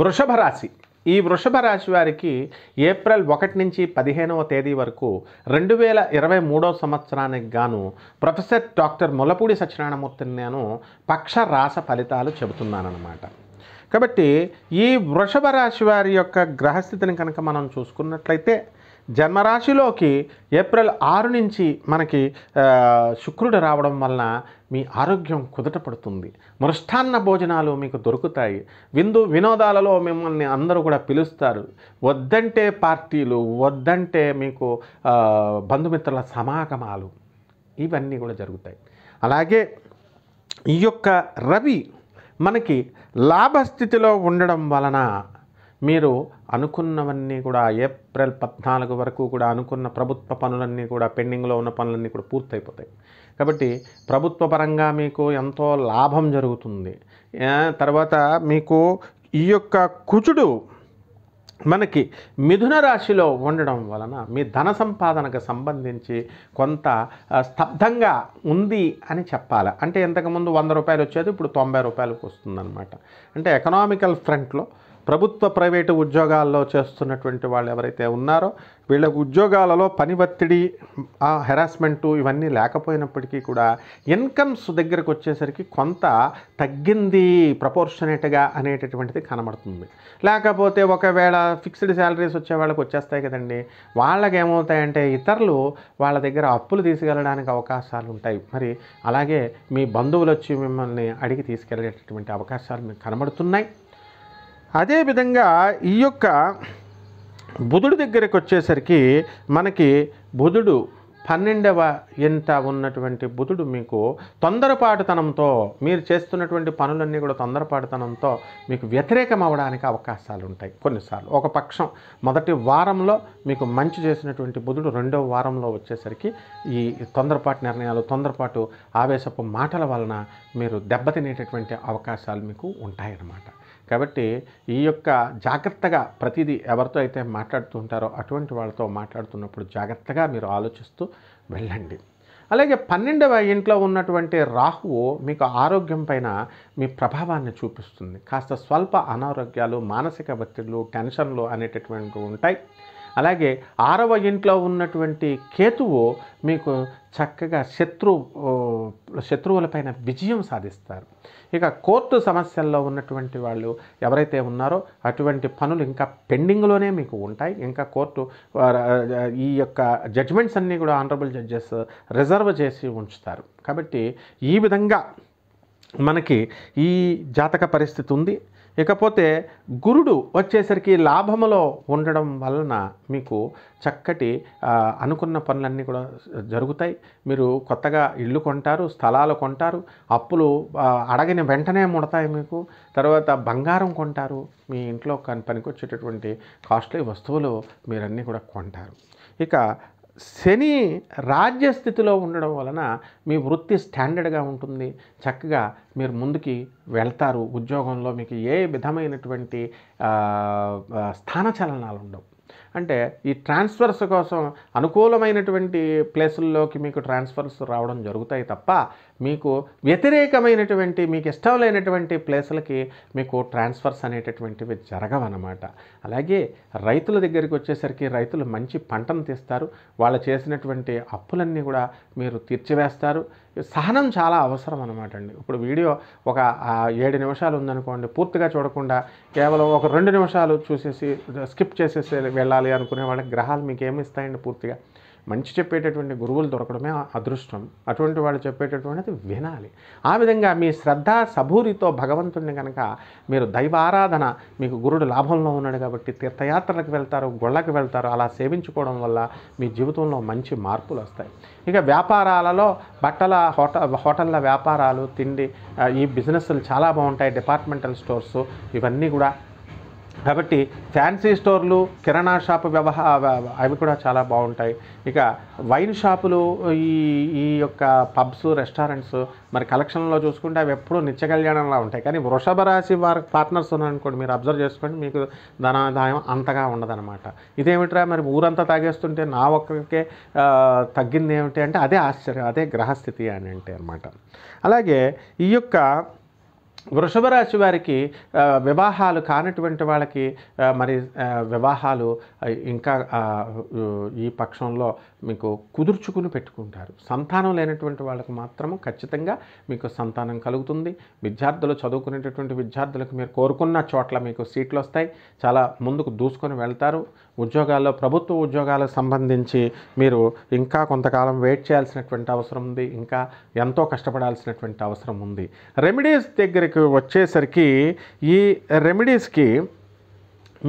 వృషభ రాశి ఈ వృషభ రాశి వారికి ఏప్రిల్ ఒకటి నుంచి పదిహేనవ తేదీ వరకు రెండు వేల ఇరవై మూడో సంవత్సరానికి గాను ప్రొఫెసర్ డాక్టర్ ములపూడి సత్యనారాయణమూర్తిని నేను పక్ష రాస ఫలితాలు చెబుతున్నానమాట కాబట్టి ఈ వృషభ రాశి వారి యొక్క గ్రహస్థితిని కనుక మనం చూసుకున్నట్లయితే జన్మరాశిలోకి ఏప్రిల్ ఆరు నుంచి మనకి శుక్రుడు రావడం వలన మీ ఆరోగ్యం కుదట పడుతుంది మృష్టాన్న భోజనాలు మీకు దొరుకుతాయి విందు వినోదాలలో మిమ్మల్ని అందరూ కూడా పిలుస్తారు వద్దంటే పార్టీలు వద్దంటే మీకు బంధుమిత్రుల సమాగమాలు ఇవన్నీ కూడా జరుగుతాయి అలాగే ఈ యొక్క రవి మనకి లాభస్థితిలో ఉండడం వలన మీరు అనుకున్నవన్నీ కూడా ఏప్రిల్ పద్నాలుగు వరకు కూడా అనుకున్న ప్రభుత్వ పనులన్నీ కూడా పెండింగ్లో ఉన్న పనులన్నీ కూడా పూర్తయిపోతాయి కాబట్టి ప్రభుత్వ పరంగా మీకు ఎంతో లాభం జరుగుతుంది తర్వాత మీకు ఈ యొక్క కుచుడు మనకి మిథున రాశిలో ఉండడం వలన మీ ధన సంపాదనకు సంబంధించి కొంత స్తబ్దంగా ఉంది అని చెప్పాలి అంటే ఇంతకుముందు వంద రూపాయలు వచ్చేది ఇప్పుడు తొంభై రూపాయలకు వస్తుందన్నమాట అంటే ఎకనామికల్ ఫ్రంట్లో ప్రభుత్వ ప్రైవేటు ఉద్యోగాల్లో చేస్తున్నటువంటి వాళ్ళు ఎవరైతే ఉన్నారో వీళ్ళకు ఉద్యోగాలలో పని ఒత్తిడి హెరాస్మెంటు ఇవన్నీ లేకపోయినప్పటికీ కూడా ఇన్కమ్స్ దగ్గరకు వచ్చేసరికి కొంత తగ్గింది ప్రపోర్షనేట్గా అనేటటువంటిది కనబడుతుంది లేకపోతే ఒకవేళ ఫిక్స్డ్ శాలరీస్ వచ్చే వాళ్ళకి వచ్చేస్తాయి కదండి వాళ్ళకి ఏమవుతాయంటే ఇతరులు వాళ్ళ దగ్గర అప్పులు తీసుకెళ్ళడానికి అవకాశాలు ఉంటాయి మరి అలాగే మీ బంధువులు వచ్చి మిమ్మల్ని అడిగి తీసుకెళ్ళేటటువంటి అవకాశాలు మీకు కనబడుతున్నాయి అదేవిధంగా ఈ యొక్క బుధుడి దగ్గరికి వచ్చేసరికి మనకి బుధుడు పన్నెండవ ఇంట ఉన్నటువంటి బుధుడు మీకు తొందరపాటుతనంతో మీరు చేస్తున్నటువంటి పనులన్నీ కూడా తొందరపాటుతనంతో మీకు వ్యతిరేకం అవడానికి అవకాశాలు ఉంటాయి కొన్నిసార్లు ఒక పక్షం మొదటి వారంలో మీకు మంచి చేసినటువంటి బుధుడు రెండవ వారంలో వచ్చేసరికి ఈ తొందరపాటు నిర్ణయాలు తొందరపాటు ఆవేశపు మాటల వలన మీరు దెబ్బతినేటటువంటి అవకాశాలు మీకు ఉంటాయన్నమాట కాబట్టి ఈ యొక్క జాగ్రత్తగా ప్రతిదీ ఎవరితో అయితే మాట్లాడుతుంటారో అటువంటి వాళ్ళతో మాట్లాడుతున్నప్పుడు జాగ్రత్తగా మీరు ఆలోచిస్తూ వెళ్ళండి అలాగే పన్నెండవ ఇంట్లో ఉన్నటువంటి రాహువు మీకు ఆరోగ్యం పైన మీ ప్రభావాన్ని చూపిస్తుంది కాస్త స్వల్ప అనారోగ్యాలు మానసిక ఒత్తిళ్ళు టెన్షన్లు అనేటటువంటివి ఉంటాయి అలాగే ఆరవ ఇంట్లో ఉన్నటువంటి కేతువు మీకు చక్కగా శత్రు శత్రువులపైన విజయం సాధిస్తారు ఇక కోర్టు సమస్యల్లో ఉన్నటువంటి వాళ్ళు ఎవరైతే ఉన్నారో అటువంటి పనులు ఇంకా పెండింగ్లోనే మీకు ఉంటాయి ఇంకా కోర్టు ఈ యొక్క జడ్జ్మెంట్స్ అన్నీ కూడా ఆనరబుల్ జడ్జెస్ రిజర్వ్ చేసి ఉంచుతారు కాబట్టి ఈ విధంగా మనకి ఈ జాతక పరిస్థితి ఉంది ఇకపోతే గురుడు వచ్చేసరికి లాభములో ఉండడం వలన మీకు చక్కటి అనుకున్న పనులన్నీ కూడా జరుగుతాయి మీరు కొత్తగా ఇళ్ళు కొంటారు స్థలాలు కొంటారు అప్పులు అడగిన వెంటనే ముడతాయి మీకు తర్వాత బంగారం కొంటారు మీ ఇంట్లో పనికొచ్చేటటువంటి కాస్ట్లీ వస్తువులు మీరన్నీ కూడా కొంటారు ఇక శని రాజ్యస్థితిలో ఉండడం వలన మీ వృత్తి స్టాండర్డ్గా ఉంటుంది చక్కగా మీరు ముందుకి వెళ్తారు ఉద్యోగంలో మీకు ఏ విధమైనటువంటి స్థానచలనాలు ఉండవు అంటే ఈ ట్రాన్స్ఫర్స్ కోసం అనుకూలమైనటువంటి ప్లేసుల్లోకి మీకు ట్రాన్స్ఫర్స్ రావడం జరుగుతాయి తప్ప మీకు వ్యతిరేకమైనటువంటి మీకు ఇష్టం లేనటువంటి ప్లేసులకి మీకు ట్రాన్స్ఫర్స్ అనేటటువంటివి జరగవన్నమాట అలాగే రైతుల దగ్గరికి వచ్చేసరికి రైతులు మంచి పంటను తీస్తారు వాళ్ళు చేసినటువంటి అప్పులన్నీ కూడా మీరు తీర్చివేస్తారు సహనం చాలా అవసరం అనమాట అండి ఇప్పుడు వీడియో ఒక ఏడు నిమిషాలు ఉందనుకోండి పూర్తిగా చూడకుండా కేవలం ఒక రెండు నిమిషాలు చూసేసి స్కిప్ చేసేసి వెళ్ళాలి అనుకునే వాళ్ళకి గ్రహాలు మీకు ఏమి ఇస్తాయండి పూర్తిగా మంచి చెప్పేటటువంటి గురువులు దొరకడమే అదృష్టం అటువంటి వాళ్ళు చెప్పేటటువంటిది వినాలి ఆ విధంగా మీ శ్రద్ధ సభూరితో భగవంతుడిని కనుక మీరు దైవారాధన మీకు గురుడు లాభంలో ఉన్నాడు కాబట్టి తీర్థయాత్రలకు వెళ్తారు గొళ్ళకి వెళ్తారు అలా సేవించుకోవడం వల్ల మీ జీవితంలో మంచి మార్పులు వస్తాయి ఇక వ్యాపారాలలో బట్టల హోట హోటళ్ళ వ్యాపారాలు తిండి ఈ బిజినెస్లు చాలా బాగుంటాయి డిపార్ట్మెంటల్ స్టోర్స్ ఇవన్నీ కూడా కాబట్టి ఫ్యాన్సీ స్టోర్లు కిరాణా షాపు వ్యవహార అవి కూడా చాలా బాగుంటాయి ఇక వైన్ షాపులు ఈ ఈ యొక్క పబ్స్ రెస్టారెంట్స్ మరి కలెక్షన్లో చూసుకుంటే అవి ఎప్పుడూ నిత్య కళ్యాణంలా ఉంటాయి కానీ వృషభ రాశి వారి పార్ట్నర్స్ ఉన్నారనుకోండి మీరు అబ్జర్వ్ చేసుకోండి మీకు ధనాదాయం అంతగా ఉండదనమాట ఇదేమిట్రా మరి ఊరంతా తాగేస్తుంటే నా ఒక్కరికే తగ్గింది ఏమిటి అంటే అదే ఆశ్చర్యం అదే గ్రహస్థితి అని అంటే అనమాట అలాగే ఈ యొక్క వృషభ రాశి వారికి వివాహాలు కానటువంటి వాళ్ళకి మరి వివాహాలు ఇంకా ఈ పక్షంలో మీకు కుదుర్చుకుని పెట్టుకుంటారు సంతానం లేనటువంటి వాళ్ళకు మాత్రము ఖచ్చితంగా మీకు సంతానం కలుగుతుంది విద్యార్థులు చదువుకునేటటువంటి విద్యార్థులకు మీరు కోరుకున్న చోట్ల మీకు సీట్లు వస్తాయి చాలా ముందుకు దూసుకొని వెళ్తారు ఉద్యోగాల్లో ప్రభుత్వ ఉద్యోగాలకు సంబంధించి మీరు ఇంకా కొంతకాలం వెయిట్ చేయాల్సినటువంటి అవసరం ఉంది ఇంకా ఎంతో కష్టపడాల్సినటువంటి అవసరం ఉంది రెమెడీస్ దగ్గరికి వచ్చేసరికి ఈ రెమెడీస్కి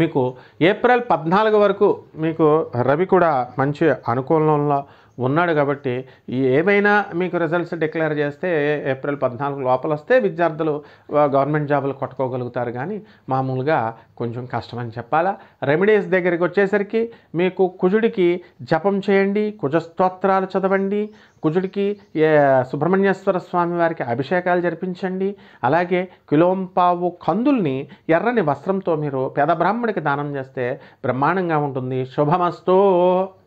మీకు ఏప్రిల్ పద్నాలుగు వరకు మీకు రవి కూడా మంచి అనుకూలంలో ఉన్నాడు కాబట్టి ఏమైనా మీకు రిజల్ట్స్ డిక్లేర్ చేస్తే ఏప్రిల్ పద్నాలుగు లోపల వస్తే విద్యార్థులు గవర్నమెంట్ జాబులు కొట్టుకోగలుగుతారు కానీ మామూలుగా కొంచెం కష్టమని చెప్పాలా రెమెడీస్ దగ్గరికి వచ్చేసరికి మీకు కుజుడికి జపం చేయండి కుజస్తోత్రాలు చదవండి కుజుడికి సుబ్రహ్మణ్యేశ్వర స్వామి వారికి అభిషేకాలు జరిపించండి అలాగే కిలోంపావు కందుల్ని ఎర్రని వస్త్రంతో మీరు పేద బ్రాహ్మణికి దానం చేస్తే బ్రహ్మాండంగా ఉంటుంది శుభమస్తో